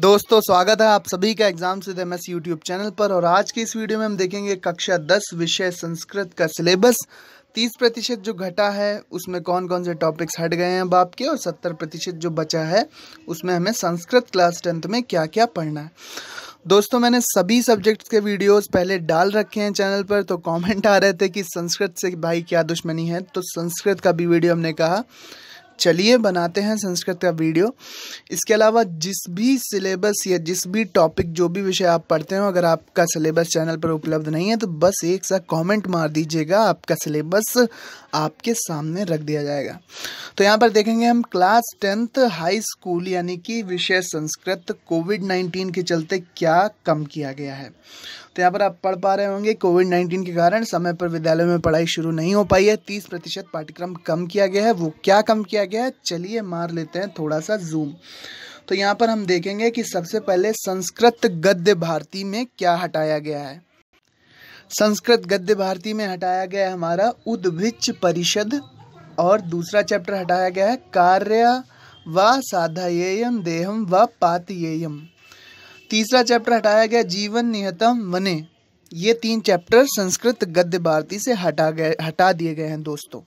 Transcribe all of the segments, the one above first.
दोस्तों स्वागत है आप सभी का एग्जाम से एम एस यूट्यूब चैनल पर और आज के इस वीडियो में हम देखेंगे कक्षा दस विषय संस्कृत का सिलेबस तीस प्रतिशत जो घटा है उसमें कौन कौन से टॉपिक्स हट गए हैं अब आपके और सत्तर प्रतिशत जो बचा है उसमें हमें संस्कृत क्लास टेंथ में क्या क्या पढ़ना है दोस्तों मैंने सभी सब्जेक्ट्स के वीडियोस पहले डाल रखे हैं चैनल पर तो कमेंट आ रहे थे कि संस्कृत से भाई क्या दुश्मनी है तो संस्कृत का भी वीडियो हमने कहा चलिए बनाते हैं संस्कृत का वीडियो इसके अलावा जिस भी सिलेबस या जिस भी टॉपिक जो भी विषय आप पढ़ते हो अगर आपका सिलेबस चैनल पर उपलब्ध नहीं है तो बस एक सा कमेंट मार दीजिएगा आपका सिलेबस आपके सामने रख दिया जाएगा तो यहाँ पर देखेंगे हम क्लास टेंथ हाई स्कूल यानी कि विषय संस्कृत कोविड नाइन्टीन के चलते क्या कम किया गया है तो यहाँ पर आप पढ़ पा रहे होंगे कोविड नाइन्टीन के कारण समय पर विद्यालय में पढ़ाई शुरू नहीं हो पाई है तीस प्रतिशत पाठ्यक्रम कम किया गया है वो क्या कम किया गया गया है चलिए मार लेते हैं थोड़ा सा जूम तो यहाँ पर हम देखेंगे कि सबसे पहले संस्कृत गद्य भारती में क्या हटाया गया है संस्कृत गद्य भारती में हटाया गया है हमारा उद्भिच परिषद और दूसरा चैप्टर हटाया गया है कार्य व साधायम देहम व पातयेयम तीसरा चैप्टर हटाया गया जीवन निहतम वने ये तीन चैप्टर संस्कृत गद्य भारती से हटा गए हटा दिए गए हैं दोस्तों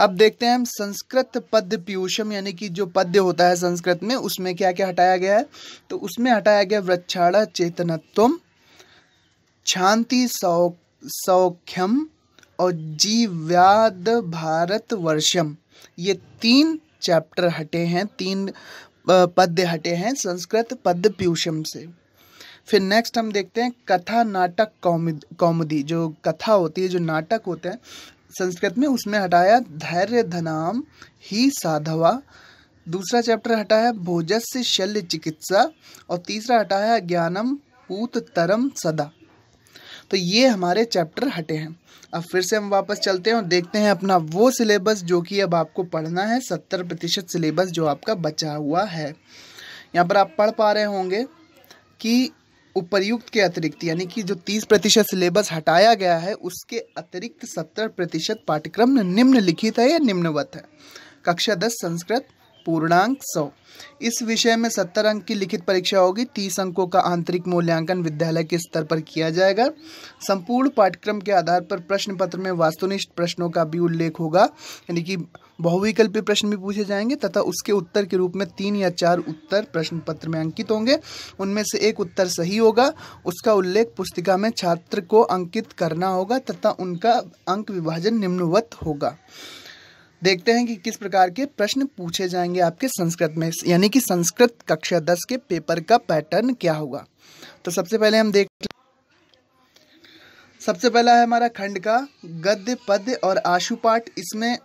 अब देखते हैं हम संस्कृत पद्य पीयूषम यानी कि जो पद्य होता है संस्कृत में उसमें क्या क्या हटाया गया है तो उसमें हटाया गया वृक्षाड़ा चेतनत्वम शांति सौ सौख्यम और जीव्याद भारत वर्षम ये तीन चैप्टर हटे हैं तीन पद्य हटे हैं संस्कृत पद्य पीयूषम से फिर नेक्स्ट हम देखते हैं कथा नाटक कौमुदी जो कथा होती है जो नाटक होते हैं संस्कृत में उसमें हटाया धैर्य धनाम ही साधवा दूसरा चैप्टर हटाया भोजस्य शल्य चिकित्सा और तीसरा हटाया ज्ञानम पूत तरम सदा तो ये हमारे चैप्टर हटे हैं अब फिर से हम वापस चलते हैं और देखते हैं अपना वो सिलेबस जो कि अब आपको पढ़ना है सत्तर प्रतिशत सिलेबस जो आपका बचा हुआ है यहाँ पर आप पढ़ पा रहे होंगे कि उपर्युक्त के अतिरिक्त यानी कि जो 30 प्रतिशत सिलेबस हटाया गया है उसके अतिरिक्त 70 प्रतिशत पाठ्यक्रम निम्नलिखित है या निम्नवत है कक्षा 10 संस्कृत पूर्णांक सौ इस विषय में सत्तर अंक की लिखित परीक्षा होगी तीस अंकों का आंतरिक मूल्यांकन विद्यालय के स्तर पर किया जाएगा संपूर्ण पाठ्यक्रम के आधार पर प्रश्न पत्र में वास्तुनिष्ठ प्रश्नों का भी उल्लेख होगा यानी कि बहुविकल्पी प्रश्न भी पूछे जाएंगे तथा उसके उत्तर के रूप में तीन या चार उत्तर प्रश्न पत्र में अंकित होंगे उनमें से एक उत्तर सही होगा उसका उल्लेख पुस्तिका में छात्र को अंकित करना होगा तथा उनका अंक विभाजन निम्नवत होगा देखते हैं कि किस प्रकार के प्रश्न पूछे जाएंगे आपके संस्कृत में यानी कि संस्कृत कक्षा दस के पेपर का पैटर्न क्या होगा तो सबसे पहले हम देख सबसे पहला है हमारा खंड का गद्य पद्य और आशुपाठ इसमें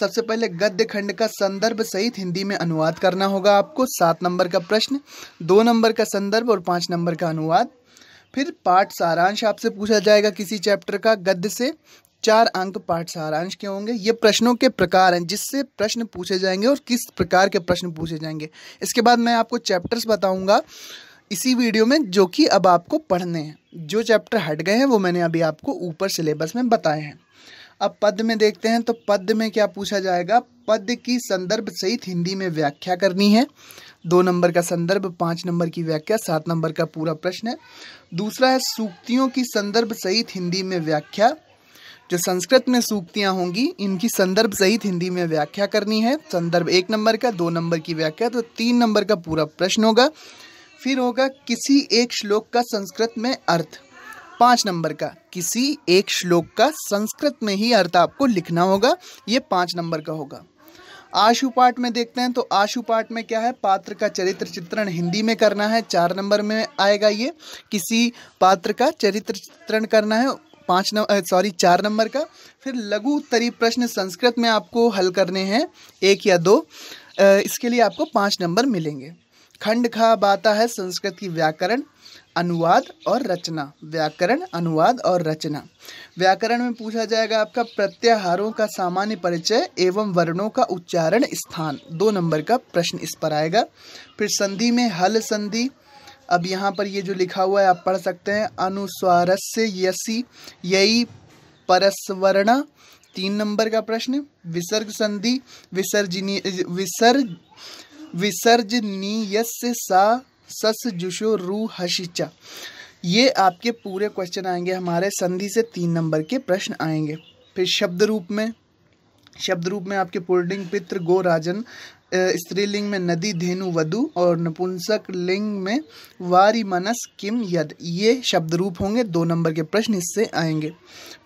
सबसे पहले गद्य खंड का संदर्भ सहित हिंदी में अनुवाद करना होगा आपको सात नंबर का प्रश्न दो नंबर का संदर्भ और पाँच नंबर का अनुवाद फिर पाठ सारांश आपसे पूछा जाएगा किसी चैप्टर का गद्य से चार अंक पाठ सारांश के होंगे ये प्रश्नों के प्रकार हैं जिससे प्रश्न पूछे जाएंगे और किस प्रकार के प्रश्न पूछे जाएंगे इसके बाद मैं आपको चैप्टर्स बताऊंगा इसी वीडियो में जो कि अब आपको पढ़ने हैं जो चैप्टर हट गए हैं वो मैंने अभी आपको ऊपर सिलेबस में बताए हैं अब पद में देखते हैं तो पद में क्या पूछा जाएगा पद की संदर्भ सहित हिंदी में व्याख्या करनी है दो नंबर का संदर्भ पाँच नंबर की व्याख्या सात नंबर का पूरा प्रश्न है दूसरा है सूक्तियों की संदर्भ सहित हिंदी में व्याख्या जो संस्कृत में सूक्तियाँ होंगी इनकी संदर्भ सहित हिंदी में व्याख्या करनी है संदर्भ एक नंबर का दो नंबर की व्याख्या तो तीन नंबर का पूरा प्रश्न होगा फिर होगा किसी एक श्लोक का संस्कृत में अर्थ पाँच नंबर का किसी एक श्लोक का संस्कृत में ही अर्थ आपको लिखना होगा ये पाँच नंबर का होगा आशु पाठ में देखते हैं तो आशु पाठ में क्या है पात्र का चरित्र चित्रण हिंदी में करना है चार नंबर में आएगा ये किसी पात्र का चरित्र चित्रण करना है पाँच नंबर सॉरी चार नंबर का फिर लघु उत्तरी प्रश्न संस्कृत में आपको हल करने हैं एक या दो इसके लिए आपको पाँच नंबर मिलेंगे खंड खा बाता है संस्कृत की व्याकरण अनुवाद और रचना व्याकरण अनुवाद और रचना व्याकरण में पूछा जाएगा आपका प्रत्याहारों का सामान्य परिचय एवं वर्णों का उच्चारण स्थान दो नंबर का प्रश्न इस पर आएगा फिर संधि में हल संधि अब यहाँ पर ये जो लिखा हुआ है आप पढ़ सकते हैं अनुस्वारस्य यसी यही परस्वर्ण तीन नंबर का प्रश्न विसर्ग संधि विसर्जनी विसर्ज विसर्जनीय सा सस जुशो रू हशिचा ये आपके पूरे क्वेश्चन आएंगे हमारे संधि से तीन नंबर के प्रश्न आएंगे फिर शब्द रूप में शब्द रूप में आपके पुल्डिंग पित्र गो राजन स्त्रीलिंग में नदी धेनु वधु और नपुंसक लिंग में वारी मनस किम यद ये शब्द रूप होंगे दो नंबर के प्रश्न इससे आएंगे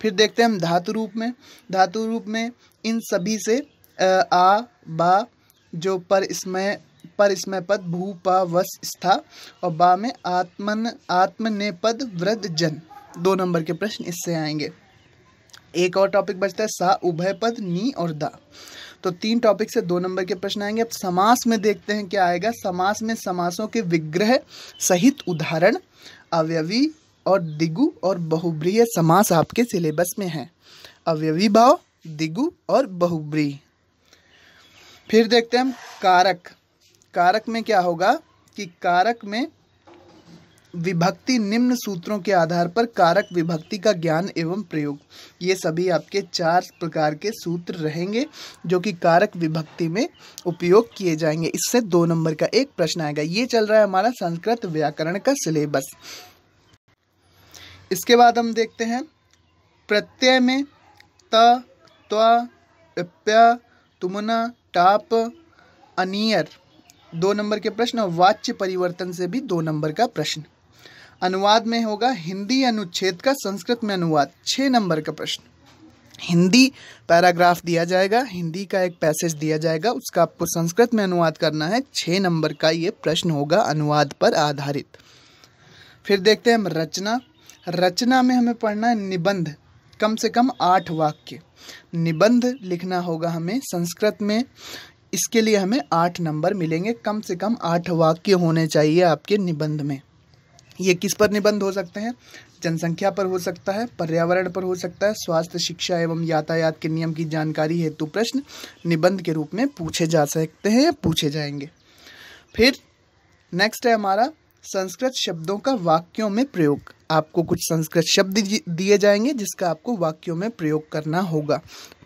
फिर देखते हैं हम धातु रूप में धातु रूप में इन सभी से आ बा जो पर इसमें पर इसमें पद भू पा वस स्था और बा में आत्मन आत्मने पद व्रत जन दो नंबर के प्रश्न इससे आएंगे एक और टॉपिक बचता है सा उभय पद नी और दा तो तीन टॉपिक से दो नंबर के प्रश्न आएंगे अब समास में देखते हैं क्या आएगा समास में समासों के विग्रह सहित उदाहरण अवयवी और दिगु और बहुब्रीय समास आपके सिलेबस में है अवयवी भाव दिगु और बहुब्री फिर देखते हैं हम कारक कारक में क्या होगा कि कारक में विभक्ति निम्न सूत्रों के आधार पर कारक विभक्ति का ज्ञान एवं प्रयोग ये सभी आपके चार प्रकार के सूत्र रहेंगे जो कि कारक विभक्ति में उपयोग किए जाएंगे इससे दो नंबर का एक प्रश्न आएगा ये चल रहा है हमारा संस्कृत व्याकरण का सिलेबस इसके बाद हम देखते हैं प्रत्यय में त त्वा तुमना टाप अनियर दो नंबर के प्रश्न और वाच्य परिवर्तन से भी दो नंबर का प्रश्न अनुवाद में होगा हिंदी अनुच्छेद का संस्कृत में अनुवाद छः नंबर का प्रश्न हिंदी पैराग्राफ दिया जाएगा हिंदी का एक पैसेज दिया जाएगा उसका आपको संस्कृत में अनुवाद करना है छः नंबर का ये प्रश्न होगा अनुवाद पर आधारित फिर देखते हैं हम रचना रचना में हमें पढ़ना है निबंध कम से कम आठ वाक्य निबंध लिखना होगा हमें संस्कृत में इसके लिए हमें आठ नंबर मिलेंगे कम से कम आठ वाक्य होने चाहिए आपके निबंध में ये किस पर निबंध हो सकते हैं जनसंख्या पर हो सकता है पर्यावरण पर हो सकता है स्वास्थ्य शिक्षा एवं यातायात के नियम की जानकारी हेतु प्रश्न निबंध के रूप में पूछे जा सकते हैं या पूछे जाएंगे फिर नेक्स्ट है हमारा संस्कृत शब्दों का वाक्यों में प्रयोग आपको कुछ संस्कृत शब्द दिए जाएंगे जिसका आपको वाक्यों में प्रयोग करना होगा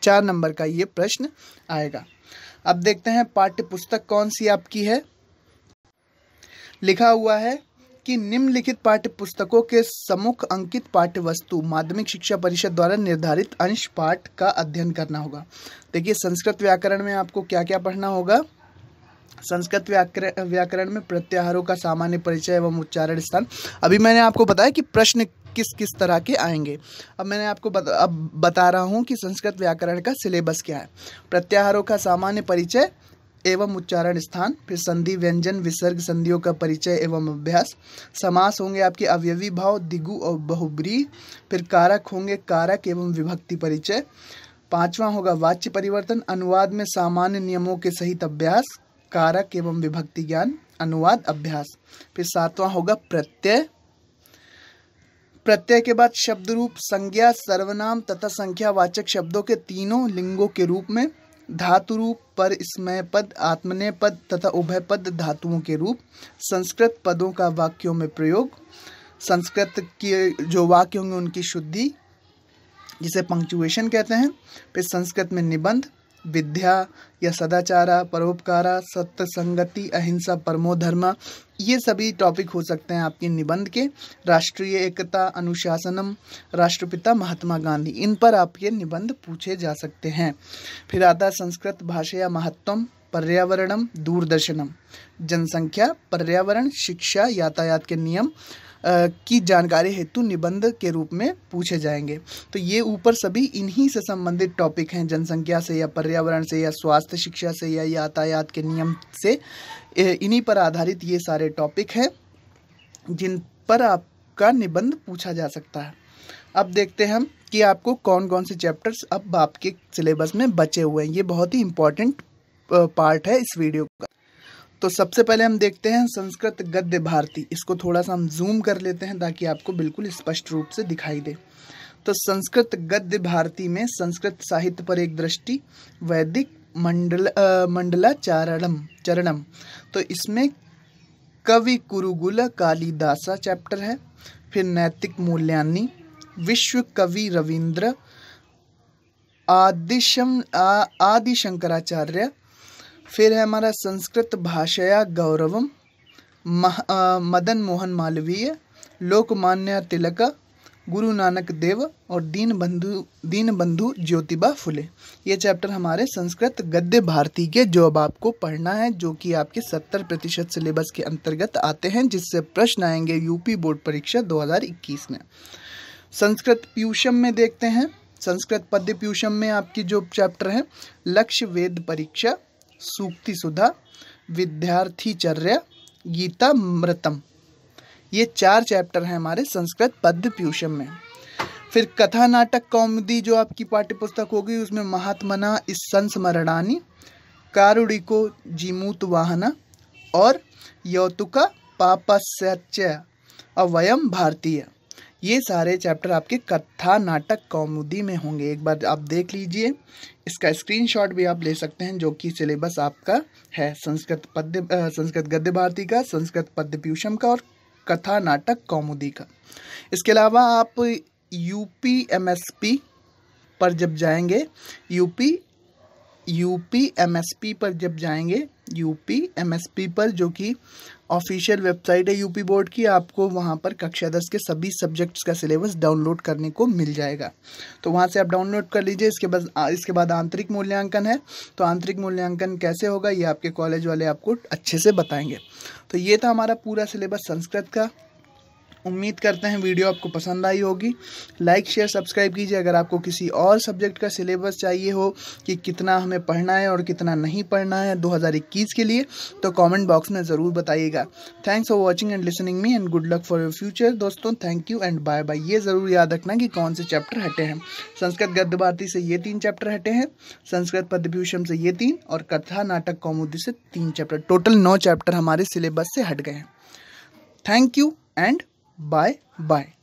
चार नंबर का ये प्रश्न आएगा अब देखते हैं पाठ्य पुस्तक कौन सी आपकी है लिखा हुआ है कि निम्नलिखित पाठ्य पुस्तकों के समुख अंकित पाठ्य वस्तु माध्यमिक शिक्षा परिषद द्वारा निर्धारित अंश पाठ का अध्ययन करना होगा देखिए संस्कृत व्याकरण में आपको क्या क्या पढ़ना होगा संस्कृत व्याकरण व्याकरण में प्रत्याहारों का सामान्य परिचय एवं उच्चारण स्थान अभी मैंने आपको बताया कि प्रश्न किस किस तरह के आएंगे अब मैंने आपको बत, अब बता रहा हूँ कि संस्कृत व्याकरण का सिलेबस क्या है प्रत्याहारों का सामान्य परिचय एवं उच्चारण स्थान फिर संधि व्यंजन विसर्ग संधियों का परिचय एवं अभ्यास समास होंगे आपके अवयवी भाव दिगु और बहुब्री फिर कारक होंगे कारक एवं विभक्ति परिचय पांचवा होगा वाच्य परिवर्तन अनुवाद में सामान्य नियमों के सहित अभ्यास कारक एवं विभक्ति ज्ञान अनुवाद अभ्यास फिर सातवां होगा प्रत्यय प्रत्यय के बाद शब्द रूप संज्ञा सर्वनाम तथा संख्यावाचक शब्दों के तीनों लिंगों के रूप में धातु रूप पर स्मय पद आत्मने पद तथा उभय पद धातुओं के रूप संस्कृत पदों का वाक्यों में प्रयोग संस्कृत के जो वाक्य होंगे उनकी शुद्धि जिसे पंक्चुएशन कहते हैं फिर संस्कृत में निबंध विद्या या सदाचारा परोपकारा सत्य संगति अहिंसा परमो धर्मा ये सभी टॉपिक हो सकते हैं आपके निबंध के राष्ट्रीय एकता अनुशासनम राष्ट्रपिता महात्मा गांधी इन पर आपके निबंध पूछे जा सकते हैं फिर आता संस्कृत भाषा या महत्वम पर्यावरणम दूरदर्शनम जनसंख्या पर्यावरण शिक्षा यातायात के नियम की जानकारी हेतु निबंध के रूप में पूछे जाएंगे तो ये ऊपर सभी इन्हीं से संबंधित टॉपिक हैं जनसंख्या से या पर्यावरण से या स्वास्थ्य शिक्षा से या यातायात के नियम से इन्हीं पर आधारित ये सारे टॉपिक हैं जिन पर आपका निबंध पूछा जा सकता है अब देखते हैं हम कि आपको कौन कौन से चैप्टर्स अब आपके सिलेबस में बचे हुए हैं ये बहुत ही इंपॉर्टेंट पार्ट है इस वीडियो का तो सबसे पहले हम देखते हैं संस्कृत गद्य भारती इसको थोड़ा सा हम जूम कर लेते हैं ताकि आपको बिल्कुल स्पष्ट रूप से दिखाई दे तो संस्कृत गद्य भारती में संस्कृत साहित्य पर एक दृष्टि वैदिक मंडल चारणम चरणम तो इसमें कवि कुरुगुल कालिदासा चैप्टर है फिर नैतिक मूल्यानी विश्व कवि रविंद्र आदिशम आदिशंकराचार्य फिर है हमारा संस्कृत भाषया गौरवम मदन मोहन मालवीय लोकमान्य तिलक गुरु नानक देव और दीन बंधु दीन बंधु ज्योतिबा फुले ये चैप्टर हमारे संस्कृत गद्य भारती के जो अब आपको पढ़ना है जो कि आपके 70 प्रतिशत सिलेबस के अंतर्गत आते हैं जिससे प्रश्न आएंगे यूपी बोर्ड परीक्षा 2021 में संस्कृत पीयूषम में देखते हैं संस्कृत पद्य पीयूषम में आपकी जो चैप्टर है लक्ष्य वेद परीक्षा सूक्ति सुधा चर्य गीता मृतम ये चार चैप्टर हैं हमारे संस्कृत पद्य पीयूषम में फिर कथा नाटक कौमुदी जो आपकी पाठ्य पुस्तक होगी उसमें महात्मना इस संस्मरणानी को जीमूत वाहना और यौतुका पापस्यच अवयम भारतीय ये सारे चैप्टर आपके कथा नाटक कौमुदी में होंगे एक बार आप देख लीजिए इसका स्क्रीनशॉट भी आप ले सकते हैं जो कि सिलेबस आपका है संस्कृत पद्य संस्कृत गद्य भारती का संस्कृत पद्य पीयूषम का और कथा नाटक कौमुदी का इसके अलावा आप यूपी पी पर जब जाएंगे यूपी एस पी पर जब जाएंगे यूपी पी पर जो कि ऑफिशियल वेबसाइट है यूपी बोर्ड की आपको वहाँ पर कक्षा दस के सभी सब्जेक्ट्स का सिलेबस डाउनलोड करने को मिल जाएगा तो वहाँ से आप डाउनलोड कर लीजिए इसके बाद इसके बाद आंतरिक मूल्यांकन है तो आंतरिक मूल्यांकन कैसे होगा ये आपके कॉलेज वाले आपको अच्छे से बताएंगे तो ये था हमारा पूरा सिलेबस संस्कृत का उम्मीद करते हैं वीडियो आपको पसंद आई होगी लाइक शेयर सब्सक्राइब कीजिए अगर आपको किसी और सब्जेक्ट का सिलेबस चाहिए हो कि कितना हमें पढ़ना है और कितना नहीं पढ़ना है 2021 के लिए तो कमेंट बॉक्स में ज़रूर बताइएगा thanks for watching and listening me and good luck for your future दोस्तों thank you and bye bye ये ज़रूर याद रखना कि कौन से चैप्टर हटे हैं संस्कृत गद्य भारती से ये तीन चैप्टर हटे हैं संस्कृत पद्मभूषण से ये तीन और कथा नाटक कौमुदी से तीन चैप्टर टोटल नौ चैप्टर हमारे सिलेबस से हट गए हैं thank you and Bye bye.